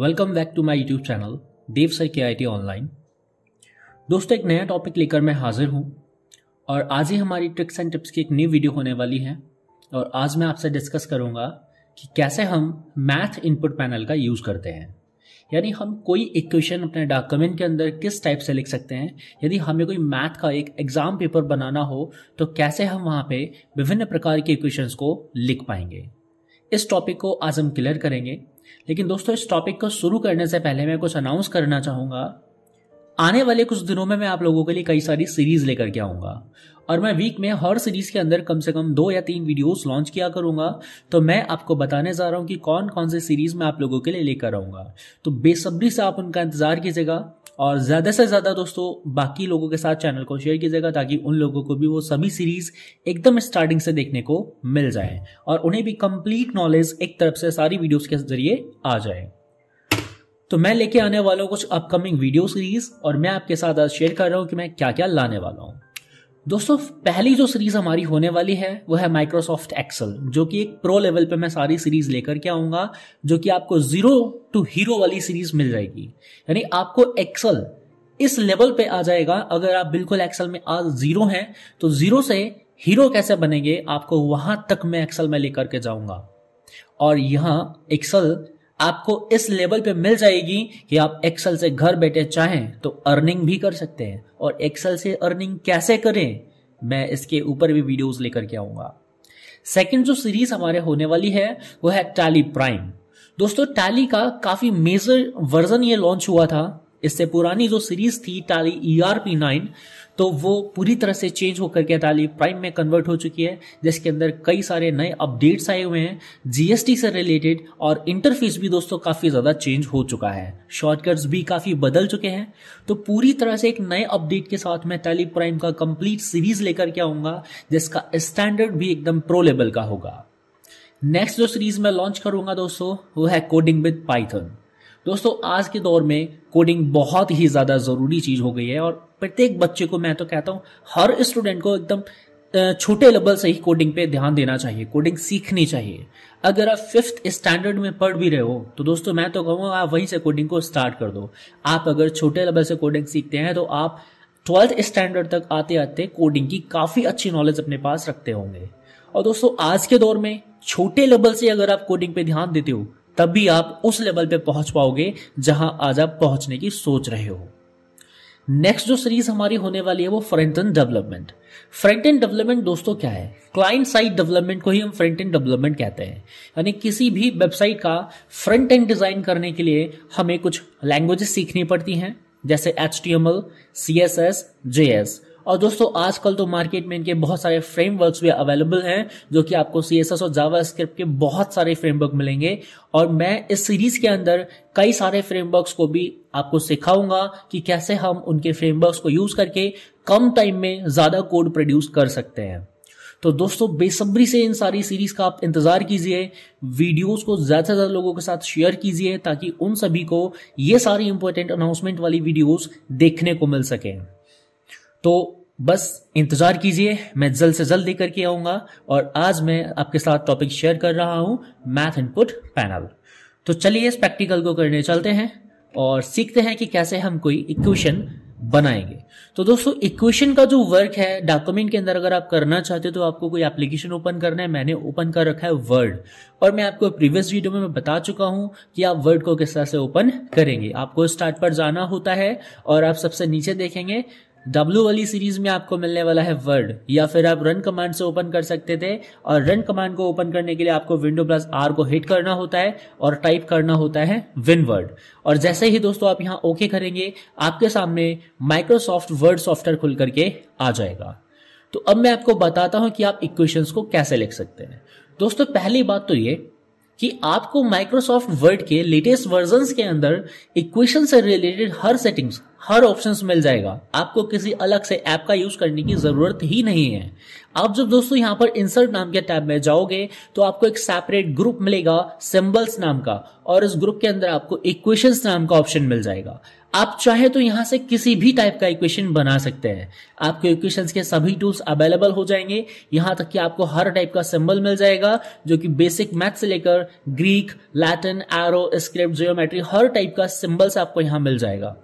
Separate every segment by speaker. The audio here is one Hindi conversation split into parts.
Speaker 1: Welcome back to my YouTube channel Dev sir के आई ऑनलाइन दोस्तों एक नया टॉपिक लेकर मैं हाजिर हूँ और आज ही हमारी ट्रिक्स एंड टिप्स की एक न्यू वीडियो होने वाली है और आज मैं आपसे डिस्कस करूँगा कि कैसे हम मैथ इनपुट पैनल का यूज़ करते हैं यानी हम कोई इक्वेशन अपने डॉक्यूमेंट के अंदर किस टाइप से लिख सकते हैं यदि हमें कोई मैथ का एक एग्ज़ाम पेपर बनाना हो तो कैसे हम वहाँ पे विभिन्न प्रकार के इक्वेशंस को लिख पाएंगे इस टॉपिक को आज हम क्लियर करेंगे लेकिन दोस्तों इस टॉपिक को शुरू करने से पहले मैं कुछ अनाउंस करना चाहूंगा आने वाले कुछ दिनों में मैं आप लोगों के लिए कई सारी सीरीज लेकर के आऊंगा और मैं वीक में हर सीरीज के अंदर कम से कम दो या तीन वीडियोस लॉन्च किया करूंगा तो मैं आपको बताने जा रहा हूं कि कौन कौन से सीरीज मैं आप लोगों के लिए लेकर आऊंगा तो बेसब्री से आप उनका इंतजार कीजिएगा और ज़्यादा से ज़्यादा दोस्तों बाकी लोगों के साथ चैनल को शेयर कीजिएगा ताकि उन लोगों को भी वो सभी सीरीज़ एकदम स्टार्टिंग से देखने को मिल जाए और उन्हें भी कंप्लीट नॉलेज एक तरफ से सारी वीडियोस के जरिए आ जाए तो मैं लेके आने वाला हूँ कुछ अपकमिंग वीडियो सीरीज और मैं आपके साथ आज शेयर कर रहा हूँ कि मैं क्या क्या लाने वाला हूँ दोस्तों पहली जो सीरीज हमारी होने वाली है वो है माइक्रोसॉफ्ट एक्सेल जो कि एक प्रो लेवल पे मैं सारी सीरीज लेकर के आऊंगा जो कि आपको जीरो टू हीरो वाली सीरीज मिल जाएगी यानी आपको एक्सेल इस लेवल पे आ जाएगा अगर आप बिल्कुल एक्सेल में आज जीरो हैं तो जीरो से हीरो कैसे बनेंगे आपको वहां तक मैं एक्सेल में लेकर के जाऊंगा और यहाँ एक्सेल आपको इस लेवल पे मिल जाएगी कि आप एक्सेल से घर बैठे चाहें तो अर्निंग भी कर सकते हैं और एक्सेल से अर्निंग कैसे करें मैं इसके ऊपर भी वीडियोस लेकर के आऊंगा सेकंड जो सीरीज हमारे होने वाली है वो है टैली प्राइम दोस्तों टैली का काफी मेजर वर्जन ये लॉन्च हुआ था इससे पुरानी जो सीरीज थी Tally E R P nine तो वो पूरी तरह से चेंज होकर के अदाली प्राइम में कन्वर्ट हो चुकी है जिसके अंदर कई सारे नए अपडेट्स आए हुए हैं जीएसटी से रिलेटेड और इंटरफेस भी दोस्तों काफ़ी ज़्यादा चेंज हो चुका है शॉर्टकट्स भी काफ़ी बदल चुके हैं तो पूरी तरह से एक नए अपडेट के साथ मैं टैली प्राइम का कंप्लीट सीरीज लेकर के आऊंगा जिसका स्टैंडर्ड भी एकदम प्रो लेवल का होगा नेक्स्ट जो सीरीज मैं लॉन्च करूंगा दोस्तों वो है कोडिंग विद पाइथन दोस्तों आज के दौर में कोडिंग बहुत ही ज़्यादा ज़रूरी चीज़ हो गई है और प्रत्येक बच्चे को मैं तो कहता हूँ हर स्टूडेंट को एकदम छोटे लेवल से ही कोडिंग पे ध्यान देना चाहिए कोडिंग सीखनी चाहिए अगर आप फिफ्थ स्टैंडर्ड में पढ़ भी रहे हो तो दोस्तों मैं तो कहूँगा आप वहीं से कोडिंग को स्टार्ट कर दो आप अगर छोटे लेवल से कोडिंग सीखते हैं तो आप ट्वेल्थ स्टैंडर्ड तक आते आते कोडिंग की काफ़ी अच्छी नॉलेज अपने पास रखते होंगे और दोस्तों आज के दौर में छोटे लेवल से अगर आप कोडिंग पे ध्यान देते हो तब भी आप उस लेवल पे पहुंच पाओगे जहां आज आप पहुंचने की सोच रहे हो नेक्स्ट जो सीरीज हमारी होने वाली है वो front end development front end development दोस्तों क्या है क्लाइंट साइड डेवलपमेंट को ही हम फ्रंट एंड डेवलपमेंट कहते हैं यानी किसी भी वेबसाइट का फ्रंट एंड डिजाइन करने के लिए हमें कुछ लैंग्वेजेस सीखनी पड़ती हैं जैसे H T M L C S S J S और दोस्तों आजकल तो मार्केट में इनके बहुत सारे फ्रेमवर्क्स भी अवेलेबल हैं जो कि आपको सी एस एस और जावा स्क्रिप्ट के बहुत सारे फ्रेमवर्क मिलेंगे और मैं इस सीरीज के अंदर कई सारे फ्रेमवर्क्स को भी आपको सिखाऊंगा कि कैसे हम उनके फ्रेमवर्क्स को यूज करके कम टाइम में ज्यादा कोड प्रोड्यूस कर सकते हैं तो दोस्तों बेसब्री से इन सारी सीरीज का आप इंतजार कीजिए वीडियोस को ज्यादा से ज्यादा लोगों के साथ शेयर कीजिए ताकि उन सभी को ये सारी इंपॉर्टेंट अनाउंसमेंट वाली वीडियोस देखने को मिल सकें तो बस इंतज़ार कीजिए मैं जल्द से जल्द लेकर के आऊंगा और आज मैं आपके साथ टॉपिक शेयर कर रहा हूं मैथ इनपुट पैनल तो चलिए इस प्रैक्टिकल को करने चलते हैं और सीखते हैं कि कैसे हम कोई इक्वेशन बनाएंगे तो दोस्तों इक्वेशन का जो वर्क है डॉक्यूमेंट के अंदर अगर आप करना चाहते हो तो आपको कोई एप्लीकेशन ओपन करना है मैंने ओपन कर रखा है वर्ड और मैं आपको प्रीवियस वीडियो में मैं बता चुका हूं कि आप वर्ड को किस तरह से ओपन करेंगे आपको स्टार्ट पर जाना होता है और आप सबसे नीचे देखेंगे डब्ल्यू वाली सीरीज में आपको मिलने वाला है वर्ड या फिर आप रन कमांड से ओपन कर सकते थे और रन कमांड को ओपन करने के लिए आपको विंडो प्लस आर को हिट करना होता है और टाइप करना होता है विन वर्ड और जैसे ही दोस्तों आप यहाँ ओके करेंगे आपके सामने माइक्रोसॉफ्ट वर्ड सॉफ्टवेयर खुल करके आ जाएगा तो अब मैं आपको बताता हूं कि आप इक्वेशंस को कैसे लिख सकते हैं दोस्तों पहली बात तो ये कि आपको माइक्रोसॉफ्ट वर्ड के लेटेस्ट वर्जन के अंदर इक्वेशन से रिलेटेड हर सेटिंग्स हर ऑप्शन मिल जाएगा आपको किसी अलग से ऐप का यूज करने की जरूरत ही नहीं है आप जब दोस्तों यहाँ पर इंसर्ट नाम के टैब में जाओगे तो आपको एक सेपरेट ग्रुप मिलेगा सिंबल्स नाम का और इस ग्रुप के अंदर आपको इक्वेशंस नाम का ऑप्शन मिल जाएगा आप चाहे तो यहां से किसी भी टाइप का इक्वेशन बना सकते हैं आपके इक्वेशंस के सभी टूल्स अवेलेबल हो जाएंगे यहां तक कि आपको हर टाइप का सिंबल मिल जाएगा जो कि बेसिक मैथ से लेकर Greek Latin arrow script geometry हर टाइप का सिंबल्स आपको यहां मिल जाएगा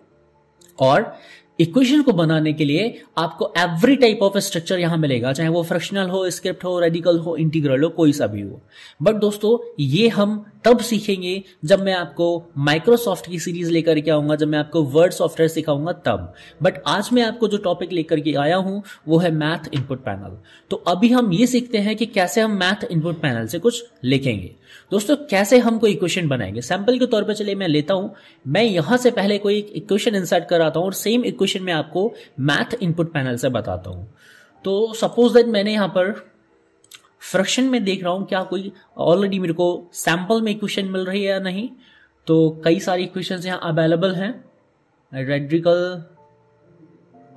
Speaker 1: और इक्वेशन को बनाने के लिए आपको एवरी टाइप ऑफ स्ट्रक्चर यहां मिलेगा चाहे वो फ्रक्शनल हो स्क्रिप्ट हो रेडिकल हो इंटीग्रल हो कोई सा भी हो बट दोस्तों ये हम तब सीखेंगे जब मैं आपको माइक्रोसॉफ्ट की सीरीज लेकर के आऊंगा जब मैं आपको वर्ड सॉफ्टवेयर सिखाऊंगा तब बट आज मैं आपको जो टॉपिक लेकर के आया हूं वो है मैथ इनपुट पैनल तो अभी हम ये सीखते हैं कि कैसे हम मैथ इनपुट पैनल से कुछ लिखेंगे दोस्तों कैसे हम कोई इक्वेशन बनाएंगे सैंपल के तौर पर चले मैं लेता हूं मैं यहां से पहले कोई इक्वेशन इंसर्ट कराता हूं और सेम इक्वेशन इक्वेशन में आपको मैथ इनपुट पैनल से बताता हूं तो सपोज दैट मैंने यहां पर फ्रैक्शन में देख रहा हूं क्या कोई ऑलरेडी मेरे को सैंपल में इक्वेशन मिल रही है या नहीं तो कई सारी इक्वेशन यहां अवेलेबल हैं रेड्रिकल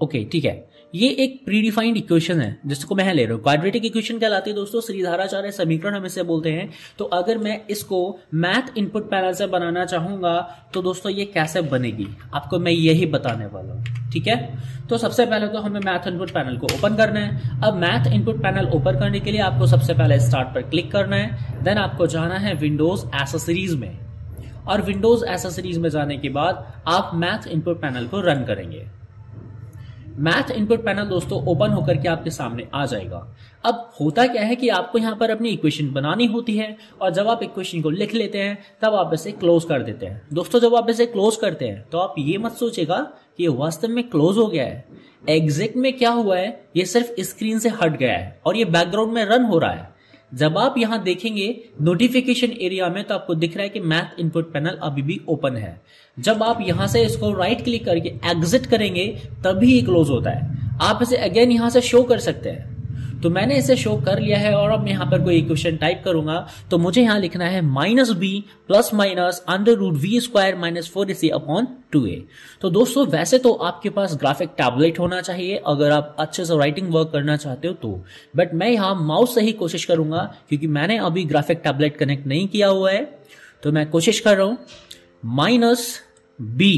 Speaker 1: ओके ठीक है ये एक प्रीडिफाइंड इक्वेशन है जिसको मैं ले रहा हूँ क्वाड्रेटिक इक्वेशन कहलाती है दोस्तों श्रीधाराचार्य समीकरण हम इसे बोलते हैं तो अगर मैं इसको मैथ इनपुट पैनल से बनाना चाहूंगा तो दोस्तों ये कैसे बनेगी आपको मैं यही बताने वाला हूँ ठीक है तो सबसे पहले तो हमें मैथ इनपुट पैनल को ओपन करना है अब मैथ इनपुट पैनल ओपन करने के लिए आपको सबसे पहले स्टार्ट पर क्लिक करना है देन आपको जाना है विंडोज एसेसरीज में और विंडोज एसेसरीज में जाने के बाद आप मैथ इनपुट पैनल को रन करेंगे मैथ इनपुट पैनल दोस्तों ओपन होकर के आपके सामने आ जाएगा अब होता क्या है कि आपको यहाँ पर अपनी इक्वेशन बनानी होती है और जब आप इक्वेशन को लिख लेते हैं तब आप इसे क्लोज कर देते हैं दोस्तों जब आप इसे क्लोज करते हैं तो आप ये मत सोचेगा कि वास्तव में क्लोज हो गया है एग्जैक्ट में क्या हुआ है ये सिर्फ स्क्रीन से हट गया है और ये बैकग्राउंड में रन हो रहा है जब आप यहां देखेंगे नोटिफिकेशन एरिया में तो आपको दिख रहा है कि मैथ इनपुट पैनल अभी भी ओपन है जब आप यहां से इसको राइट क्लिक करके एग्जिट करेंगे तभी ये क्लोज होता है आप इसे अगेन यहां से शो कर सकते हैं तो मैंने इसे शो कर लिया है और अब मैं यहाँ पर कोई इक्वेशन टाइप करूंगा तो मुझे यहाँ लिखना है minus B plus minus under root V square minus four AC upon two A तो दोस्तों वैसे तो आपके पास ग्राफिक टैबलेट होना चाहिए अगर आप अच्छे से राइटिंग वर्क करना चाहते हो तो बट मैं यहाँ माउस से ही कोशिश करूंगा क्योंकि मैंने अभी ग्राफिक टैबलेट कनेक्ट नहीं किया हुआ है तो मैं कोशिश कर रहा हूं माइनस बी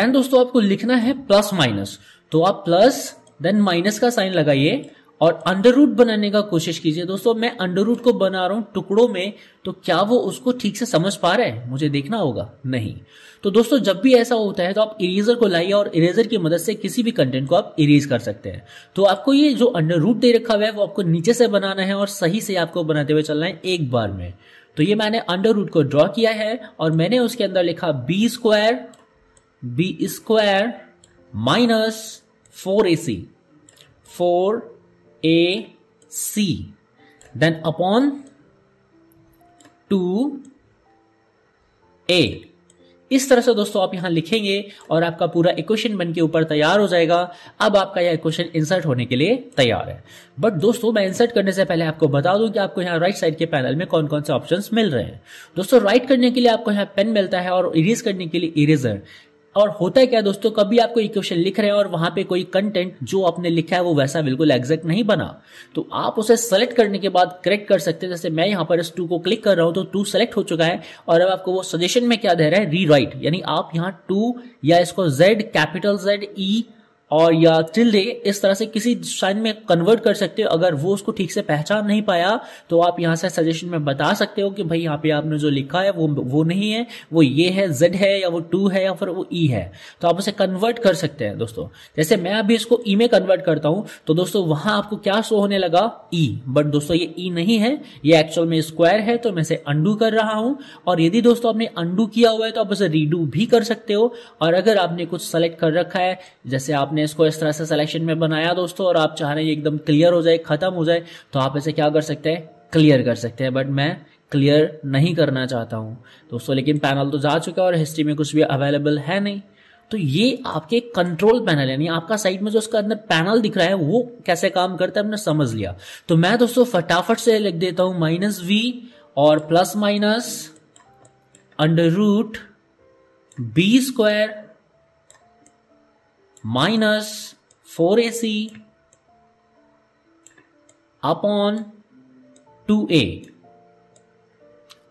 Speaker 1: देन दोस्तों आपको लिखना है प्लस माइनस तो आप प्लस देन माइनस का साइन लगाइए और अंडर रूट बनाने का कोशिश कीजिए दोस्तों मैं अंडर रूट को बना रहा हूं टुकड़ों में तो क्या वो उसको ठीक से समझ पा रहा है मुझे देखना होगा नहीं तो दोस्तों जब भी ऐसा होता है तो आप इरेजर को लाइए और इरेजर की मदद से किसी भी कंटेंट को आप इरेज कर सकते हैं तो आपको ये जो अंडर रूट दे रखा हुआ है वो आपको नीचे से बनाना है और सही से आपको बनाते हुए चलना है एक बार में तो ये मैंने अंडर रूट को ड्रॉ किया है और मैंने उसके अंदर लिखा B square B square minus 4 AC. 4 AC. Then upon 2 A. इस तरह से दोस्तों आप यहां लिखेंगे और आपका पूरा इक्वेशन बन के ऊपर तैयार हो जाएगा अब आपका यह इक्वेशन इंसर्ट होने के लिए तैयार है बट दोस्तों मैं इंसर्ट करने से पहले आपको बता दूं कि आपको यहाँ राइट साइड के पैनल में कौन कौन से ऑप्शन मिल रहे हैं दोस्तों राइट करने के लिए आपको यहाँ पेन मिलता है और इरेज करने के लिए इरेजर और होता है क्या दोस्तों कभी आप कोई लिख रहे हैं और वहां पे कोई कंटेंट जो आपने लिखा है वो वैसा बिल्कुल एग्जैक्ट नहीं बना तो आप उसे सेलेक्ट करने के बाद करेक्ट कर सकते हैं जैसे मैं यहां पर इस टू को क्लिक कर रहा हूं तो टू सेलेक्ट हो चुका है और अब आपको वो सजेशन में क्या दे रहा है रीराइट यानी आप यहाँ टू या इसको जेड कैपिटल जेड ई और या टिल दे इस तरह से किसी साइन में कन्वर्ट कर सकते हो अगर वो उसको ठीक से पहचान नहीं पाया तो आप यहाँ से सजेशन में बता सकते हो कि भाई यहाँ पे आपने जो लिखा है वो वो नहीं है वो ये है जेड है या वो टू है या फिर वो ई e है तो आप उसे कन्वर्ट कर सकते हैं दोस्तों जैसे मैं अभी इसको ई e में कन्वर्ट करता हूँ तो दोस्तों वहां आपको क्या शो होने लगा ई e. बट दोस्तों ये ई e नहीं है ये एक्चुअल में स्क्वायर है तो मैं इसे अंडू कर रहा हूँ और यदि दोस्तों आपने अंडू किया हुआ है तो आप उसे रीडू भी कर सकते हो और अगर आपने कुछ सेलेक्ट कर रखा है जैसे आपने आपने इसको इस तरह से सिलेक्शन में बनाया दोस्तों और आप चाह रहे हैं एकदम क्लियर हो जाए ख़त्म हो जाए तो आप इसे क्या कर सकते हैं क्लियर कर सकते हैं बट मैं क्लियर नहीं करना चाहता हूँ दोस्तों लेकिन पैनल तो जा चुका है और हिस्ट्री में कुछ भी अवेलेबल है नहीं तो ये आपके कंट्रोल पैनल यानी आपका साइट में जो उसका अंदर पैनल दिख रहा है वो कैसे काम करता है हमने समझ लिया तो मैं दोस्तों फटाफट से लिख देता हूं माइनस वी और plus minus under root B square minus 4AC upon 2A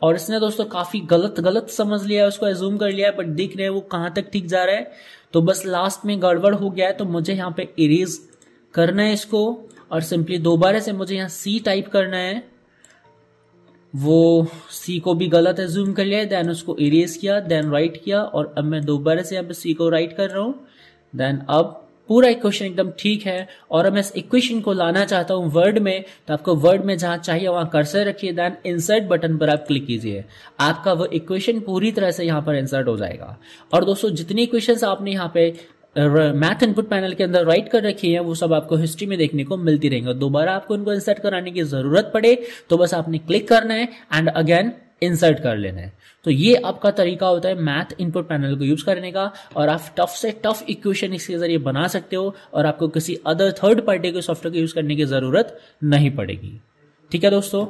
Speaker 1: और इसने दोस्तों काफी गलत गलत समझ लिया है उसको एज्यूम कर लिया है बट दिख रहे हैं वो कहां तक ठीक जा रहा है तो बस लास्ट में गड़बड़ हो गया है तो मुझे यहां पे इरेज करना है इसको और सिंपली दोबारा से मुझे यहां सी टाइप करना है वो सी को भी गलत एज्यूम कर लिया देन उसको इरेज किया देन राइट किया और अब मैं दोबारा से यहां पर सी को राइट कर रहा हूं देन अब पूरा इक्वेशन एकदम ठीक है और अब मैं इस इक्वेशन को लाना चाहता हूँ वर्ड में तो आपको वर्ड में जहां चाहिए कर कर्सर रखिए देन इंसर्ट बटन पर आप क्लिक कीजिए आपका वो इक्वेशन पूरी तरह से यहां पर इंसर्ट हो जाएगा और दोस्तों जितनी इक्वेशन आपने यहाँ पे मैथ इनपुट पैनल के अंदर राइट कर रखी है वो सब आपको हिस्ट्री में देखने को मिलती रहेंगे दोबारा आपको इनको इंसर्ट कराने की जरूरत पड़े तो बस आपने क्लिक करना है एंड अगेन इंसर्ट कर लेना है तो ये आपका तरीका होता है मैथ इनपुट पैनल को यूज करने का और आप टफ से टफ इक्वेशन इसके जरिए बना सकते हो और आपको किसी अदर थर्ड पार्टी के सॉफ्टवेयर को यूज करने की जरूरत नहीं पड़ेगी ठीक है दोस्तों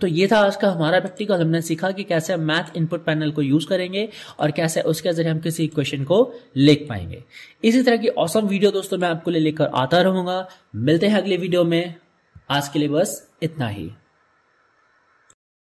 Speaker 1: तो ये था आज का हमारा प्रैक्टिकल हमने सीखा कि कैसे हम मैथ इनपुट पैनल को यूज करेंगे और कैसे उसके जरिए हम किसी इक्वेशन को लिख पाएंगे इसी तरह की औसम वीडियो दोस्तों मैं आपको लेकर आता रहूंगा मिलते हैं अगले वीडियो में आज के लिए बस इतना ही